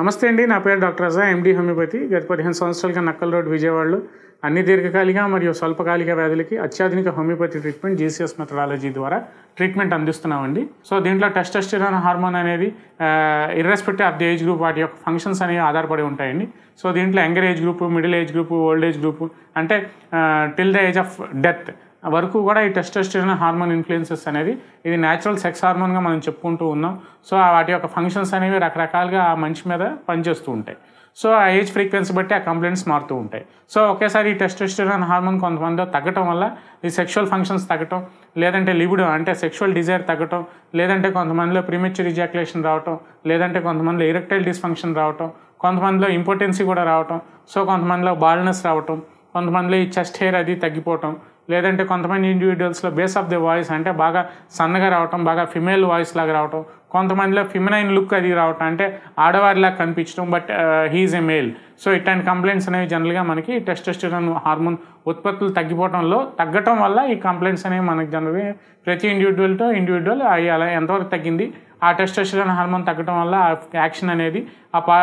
నమస్తే అండి నా పేరు డాక్టర్ అజా ఎండి హోమియోపతి గత పదిహేను సంవత్సరాలుగా నక్కల్ రోడ్ విజయవాడలో అన్ని దీర్ఘకాలిక మరియు స్వల్పకాలిక వ్యాధులకి అత్యాధునిక హోమియోపతి ట్రీట్మెంట్ జీసీఎస్ మెథడాలజీ ద్వారా ట్రీట్మెంట్ అందిస్తున్నామండి సో దీంట్లో టెస్టెస్టిరాన్ హార్మోన్ అనేది irrespective of the age group వాటి యొక్క ఫంక్షన్స్ అనేవి ఆధారపడి ఉంటాయండి సో దీంట్లో younger age group middle age group old age group అంటే till the age of death వరకు కూడా ఈ టెస్టోస్టెరాన్ హార్మోన్ ఇన్ఫ్లుయెన్సెస్ అనేది ఇది న్యాచురల్ సెక్స్ హార్మోన్గా మనం చెప్పుకుంటూ ఉన్నాం సో వాటి యొక్క ఫంక్షన్స్ అనేవి రకరకాలుగా ఆ మనిషి మీద పనిచేస్తూ ఉంటాయి సో ఆ ఏజ్ ఫ్రీక్వెన్సీ బట్టి ఆ కంప్లైంట్స్ మారుతూ ఉంటాయి సో ఒకేసారి ఈ టెస్టోస్టెరాన్ హార్మోన్ కొంతమందిలో తగ్గటం వల్ల ఈ సెక్షువల్ ఫంక్షన్స్ తగ్గటం లేదంటే లిబిడో అంటే సెక్షువల్ డిజైర్ తగ్గటం లేదంటే కొంతమందిలో ప్రీమెచ్యూర్ ఇజాక్యులేషన్ రావటం లేదంటే కొంతమందిలో ఇరెక్టైల్ డిస్ఫంక్షన్ రావటం కొంతమందిలో ఇంపార్టెన్సీ కూడా రావటం సో కొంతమందిలో బాల్నెస్ రావటం కొంతమందిలో ఈ చెస్ట్ హెయిర్ అది తగ్గిపోవటం లేదంటే కొంతమంది ఇండివిజువల్స్లో బేస్ ఆఫ్ ది వాయిస్ అంటే బాగా సన్నగా రావటం బాగా ఫిమేల్ వాయిస్ లాగా రావటం కొంతమందిలో ఫిమినైన్ లుక్ అది రావటం అంటే ఆడవారిలా కనిపించడం but he's uh, a male so ఇట్లాంటి కంప్లైంట్స్ అనేవి జనరల్గా మనకి టెస్టోస్టెరాన్ హార్మోన్ ఉత్పత్తులు తగ్గిపోవడంలో తగ్గటం వల్ల ఈ కంప్లైంట్స్ అనేవి మనకి జనరల్గా ప్రతి ఇండివిజువల్తో ఇండివిజువల్ అవి అలా ఎంతవరకు తగ్గింది ఆ టెస్టోస్టెరాన్ హార్మోన్ తగ్గడం వల్ల ఆ యాక్షన్ అనేది ఆ పా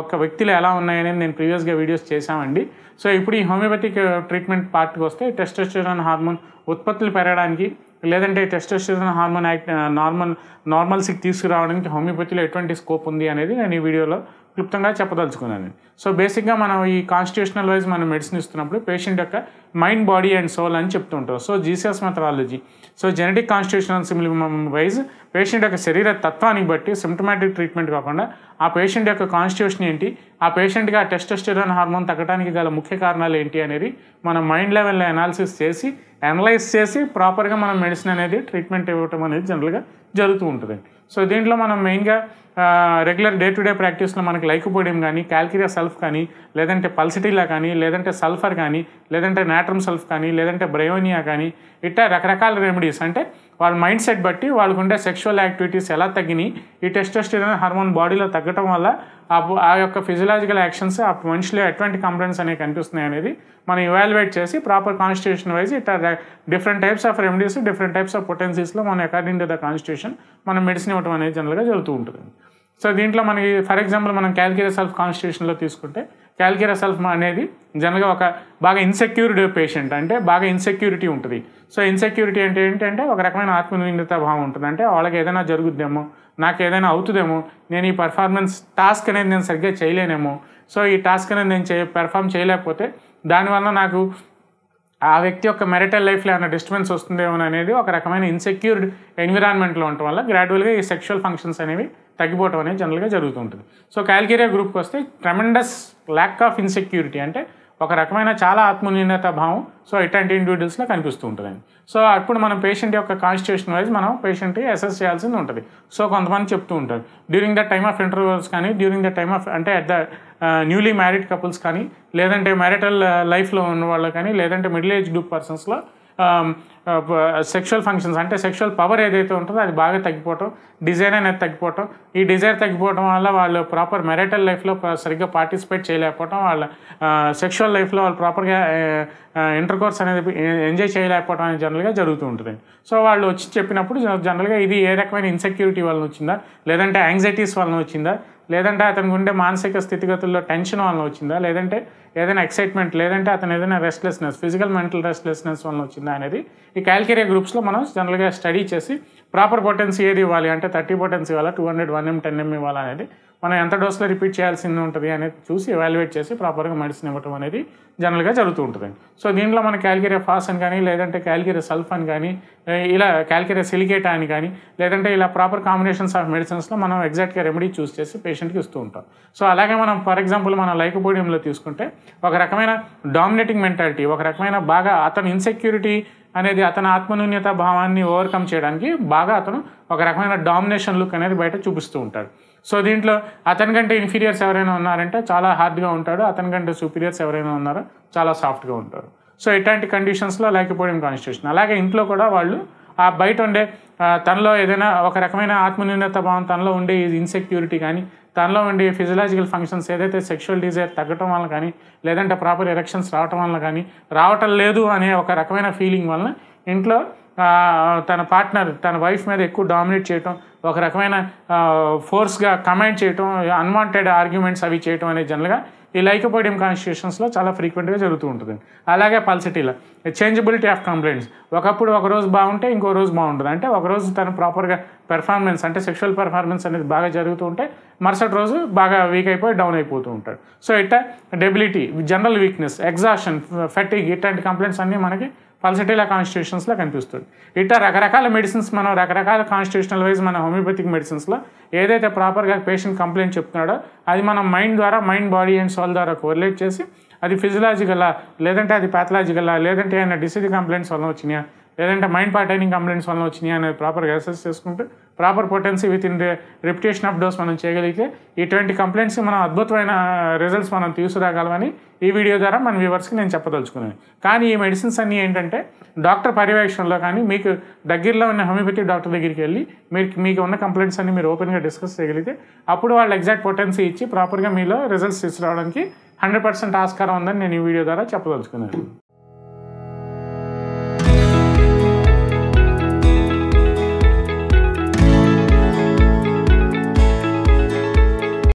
ఒక్క వ్యక్తిలో ఎలా ఉన్నాయనేది నేను ప్రీవియస్గా వీడియోస్ చేశామండి సో ఇప్పుడు ఈ హోమియోపతిక్ ట్రీట్మెంట్ పార్ట్కి వస్తే టెస్టోస్టెరాన్ హార్మోన్ ఉత్పత్తులు పెరగడానికి లేదంటే టెస్టోస్టెరాన్ హార్మోన్ యాక్ట్ నార్మల్ నార్మల్స్కి తీసుకురావడానికి హోమియోపతిలో ఎటువంటి స్కోప్ ఉంది అనేది నేను ఈ వీడియోలో క్లుప్తంగా చెప్పదలుచుకున్నాను సో బేసిక్గా మనం ఈ కాన్స్టిట్యూషనల్ వైజ్ మనం మెడిసిన్ ఇస్తున్నప్పుడు పేషెంట్ యొక్క మైండ్ బాడీ అండ్ సోల్ అని చెప్తుంటారు so GCS methodology so genetic constitutional similimum wise patient యొక్క శరీర తత్వాన్ని బట్టి సిమ్టమాటిక్ ట్రీట్మెంట్ కాకుండా ఆ పేషెంట్ యొక్క కాన్స్టిట్యూషన్ ఏంటి ఆ పేషెంట్గా టెస్టోస్టెరాన్ హార్మోన్ తగ్గడానికి గల ముఖ్య కారణాలు ఏంటి అనేది మనం మైండ్ లెవెల్లో అనాలిసిస్ చేసి అనలైజ్ చేసి ప్రాపర్గా మనం మెడిసిన్ అనేది ట్రీట్మెంట్ ఇవ్వటం అనేది జనరల్గా జరుగుతూ ఉంటుంది సో దీంట్లో మనం మెయిన్గా రెగ్యులర్ డే టు డే ప్రాక్టీస్లో మనకి లైకపోయడం కానీ క్యాల్కిరియా సల్ఫ్ కానీ లేదంటే పల్సిటీలా కానీ లేదంటే సల్ఫర్ కానీ లేదంటే నాట్రమ్ సల్ఫ్ కానీ లేదంటే బ్రయోనియా కానీ ఇట్లా రకరకాల రెమెడీస్ అంటే వాళ్ళ మైండ్ సెట్ బట్టి వాళ్ళకు ఉండే సెక్షువల్ యాక్టివిటీస్ ఎలా తగ్గినాయి ఈ టెస్టోస్టిరాన్ హార్మోన్ బాడీలో తగ్గటం వల్ల ఆ యొక్క ఫిజియలాజికల్ యాక్షన్స్ ఆ మనిషిలో ఎటువంటి కంప్లైంట్స్ అనేవి కనిపిస్తున్నాయి అనేది మనం ఇవాల్యుయేట్ చేసి ప్రాపర్ కాన్స్టిట్యూషన్ వైజ్ ఇట్లా different types of remedies different types of పొటెన్సీస్లో మనం అకార్డింగ్ టు ద కాన్స్టిట్యూషన్ మనం మెడిసిన్ ఇవ్వడం అనేది జనరల్గా జరుగుతూ ఉంటుంది సో దీంట్లో మనకి ఫర్ ఎగ్జాంపుల్ మనం క్యాల్కిరా సెల్ఫ్ కాన్స్టిట్యూషన్లో తీసుకుంటే క్యాల్కిరా సెల్ఫ్ అనేది జనరల్గా ఒక బాగా ఇన్సెక్యూర్డ్ పేషెంట్ అంటే బాగా ఇన్సెక్యూరిటీ ఉంటుంది సో ఇన్సెక్యూరిటీ అంటే ఏంటంటే ఒక రకమైన ఆత్మనిందిత భావం ఉంటుంది అంటే వాళ్ళకి ఏదైనా జరుగుద్దేమో నాకు ఏదైనా అవుతుందేమో నేను ఈ పర్ఫార్మెన్స్ టాస్క్ అనేది నేను సరిగ్గా చేయలేనేమో సో ఈ టాస్క్ అనేది నేను చే పెర్ఫామ్ చేయలేకపోతే దానివల్ల నాకు ఆ వ్యక్తి యొక్క మెరిటల్ లైఫ్లో ఏమైనా డిస్టర్బెన్స్ వస్తుందేమో అనేది ఒక రకమైన ఇన్సెక్యూర్డ్ ఎన్విరాన్మెంట్లో ఉండటం వల్ల గ్రాడ్యువల్గా ఈ సెక్షువల్ ఫంక్షన్స్ అనేవి తగ్గిపోవటం అనేది జనరల్గా జరుగుతుంటుంది సో కాల్కేరియా గ్రూప్కి వస్తే ట్రెమెండస్ ల్యాక్ ఆఫ్ ఇన్సెక్యూరిటీ అంటే ఒక రకమైన చాలా ఆత్మనిర్ణత భావం సో ఇట్లాంటి ఇండివిజువల్స్లో కనిపిస్తూ ఉంటుందండి సో అప్పుడు మనం పేషెంట్ యొక్క కాన్స్టిట్యూషన్ వైజ్ మనం పేషెంట్ అసెస్ చేయాల్సింది ఉంటుంది సో కొంతమంది చెప్తూ ఉంటారు during the time of interviews కానీ డ్యూరింగ్ ద టైమ్ ఆఫ్ అంటే at the newly married couples కానీ లేదంటే మ్యారిటల్ లైఫ్లో ఉన్న వాళ్ళు కానీ లేదంటే మిడిల్ ఏజ్ గ్రూప్ పర్సన్స్లో సెక్షువల్ um, ఫంక్షన్స్ uh, అంటే సెక్షువల్ పవర్ ఏదైతే ఉంటుందో అది బాగా తగ్గిపోవటం డిజైర్ అనేది తగ్గిపోవటం ఈ డిజైర్ తగ్గిపోవటం వల్ల వాళ్ళు ప్రాపర్ మెరిటల్ లైఫ్లో సరిగ్గా పార్టిసిపేట్ చేయలేకపోవటం వాళ్ళ సెక్షువల్ లైఫ్లో వాళ్ళు ప్రాపర్గా ఇంటర్ కోర్స్ అనేది ఎంజాయ్ చేయలేకపోవటం అనేది జనరల్గా జరుగుతూ ఉంటుంది సో వాళ్ళు వచ్చి చెప్పినప్పుడు జనరల్గా ఇది ఏ రకమైన ఇన్సెక్యూరిటీ వలన వచ్చిందా లేదంటే యాంగ్జైటీస్ వలన వచ్చిందా లేదంటే అతనికి ఉండే మానసిక స్థితిగతుల్లో టెన్షన్ వలన వచ్చిందా లేదంటే ఏదైనా ఎక్సైట్మెంట్ లేదంటే అతను ఏదైనా రెస్ట్లెస్నెస్ ఫిజికల్ మెంటల్ రెస్ట్లెస్నెస్ వలన వచ్చిందా అనేది ఈ క్యాల్కేరియా గ్రూప్స్లో మనం జనరల్గా స్టడీ చేసి ప్రాపర్ పొటెన్సీ ఏది ఇవ్వాలి అంటే థర్టీ పొటెన్సీ ఇవ్వాలా two hundred one M ten M ఇవ్వాలా అనేది మనం ఎంత డోస్లో రిపీట్ చేయాల్సింది ఉంటుంది అనేది చూసి ఎవాల్యుయేట్ చేసి ప్రాపర్గా మెడిసిన్ ఇవ్వటం అనేది జనరల్గా జరుగుతూ ఉంటుంది సో దీంట్లో మన క్యాల్కేరియా ఫాస్ అని కానీ లేదంటే సల్ఫ్ సల్ఫాన్ కానీ ఇలా క్యాల్కిరియా సిలికేట్ అని కానీ లేదంటే ఇలా ప్రాపర్ కాంబినేషన్స్ ఆఫ్ మెడిసిన్స్లో మనం ఎగ్జాక్ట్గా రెమెడీ చూస్ చేసి పేషెంట్కి ఇస్తూ ఉంటాం సో అలాగే మనం ఫర్ ఎగ్జాంపుల్ మనం లైకపోడియంలో తీసుకుంటే ఒక రకమైన డామినేటింగ్ మెంటాలిటీ ఒక రకమైన బాగా అతను ఇన్సెక్యూరిటీ అనేది అతని ఆత్మన్యూన్యత భావాన్ని ఓవర్కమ్ చేయడానికి బాగా అతను ఒక రకమైన డామినేషన్ లుక్ అనేది బయట చూపిస్తూ ఉంటాడు సో దీంట్లో అతనికంటే ఇన్ఫీరియర్స్ ఎవరైనా ఉన్నారంటే చాలా హార్డ్గా ఉంటాడు అతనికంటే సుపీరియర్స్ ఎవరైనా ఉన్నారో చాలా సాఫ్ట్గా ఉంటారు సో ఇట్లాంటి కండిషన్స్లో లేకపోవడం కాన్స్టిట్యూషన్ అలాగే ఇంట్లో కూడా వాళ్ళు ఆ బయట ఉండే తనలో ఏదైనా ఒక రకమైన ఆత్మన్యూన్యత భావం తనలో ఉండే ఇన్సెక్యూరిటీ కానీ తనలో ఉండి ఫిజియలాజికల్ ఫంక్షన్స్ ఏదైతే సెక్షువల్ డిజైర్ తగ్గటం వల్ల కానీ లేదంటే ప్రాపర్ ఎరెక్షన్స్ రావటం వల్ల కానీ రావటం లేదు అనే ఒక రకమైన ఫీలింగ్ వలన ఇంట్లో తన పార్ట్నర్ తన వైఫ్ మీద ఎక్కువ డామినేట్ చేయటం ఒక రకమైన ఫోర్స్గా కమెంట్ చేయటం అన్వాంటెడ్ ఆర్గ్యుమెంట్స్ అవి చేయటం అనేది జనరల్గా ఈ లైకోపోడియం కాన్స్టిట్యూషన్స్లో చాలా ఫ్రీక్వెంట్గా జరుగుతూ ఉంటుంది అలాగే పల్సిటీలో చేంజబిలిటీ ఆఫ్ కంప్లైంట్స్ ఒకప్పుడు ఒక రోజు బాగుంటే ఇంకో రోజు బాగుంటుంది అంటే ఒక రోజు తను ప్రాపర్గా పెర్ఫార్మెన్స్ అంటే సెక్షువల్ పెర్ఫార్మెన్స్ అనేది బాగా జరుగుతూ ఉంటే మరుసటి రోజు బాగా వీక్ అయిపోయి డౌన్ అయిపోతూ ఉంటాడు సో ఇట్ట debility general weakness exhaustion fatigue ఇట్లాంటి కంప్లైంట్స్ అన్నీ మనకి పల్సటిలా కాన్స్టిట్యూషన్స్లో కనిపిస్తుంది ఇట్లా రకరకాల మెడిసిన్స్ మనం రకరకాల కాన్స్టిట్యూషనల్ వైజ్ మన హోమియోపతిక్ మెడిసిన్స్లో ఏదైతే ప్రాపర్గా పేషెంట్ కంప్లైంట్ చెప్తున్నాడో అది మనం మైండ్ ద్వారా మైండ్ బాడీ అండ్ సోల్ ద్వారా కోర్లేట్ చేసి అది ఫిజియలాజికలా లేదంటే అది ప్యాథలాజికలా లేదంటే ఏమైనా డిసీజ్ కంప్లైంట్స్ వల్ల వచ్చినాయా లేదంటే మైండ్ పార్టైనింగ్ కంప్లైంట్స్ వల్ల వచ్చినాయి అనేది ప్రాపర్గా అసెస్ చేసుకుంటూ proper potency with in reputation of dose మనం చేయగలిగితే ఇటువంటి కంప్లైంట్స్ మనం అద్భుతమైన రిజల్ట్స్ మనం తీసుకురాగలమని ఈ వీడియో ద్వారా మన వ్యూవర్స్కి నేను చెప్పదలుచుకున్నాను కానీ ఈ మెడిసిన్స్ అన్నీ ఏంటంటే డాక్టర్ పర్యవేక్షణలో కానీ మీకు దగ్గరలో ఉన్న హోమియోపతి డాక్టర్ దగ్గరికి వెళ్ళి మీరు మీకు ఉన్న కంప్లైంట్స్ అన్ని మీరు ఓపెన్గా డిస్కస్ చేయగలిగితే అప్పుడు వాళ్ళు ఎగ్జాక్ట్ పొటెన్సీ ఇచ్చి ప్రాపర్గా మీలో రిజల్ట్స్ తీసుకురావడానికి హండ్రెడ్ పర్సెంట్ ఆస్కారం ఉందని నేను ఈ వీడియో ద్వారా చెప్పదలుచుకున్నాను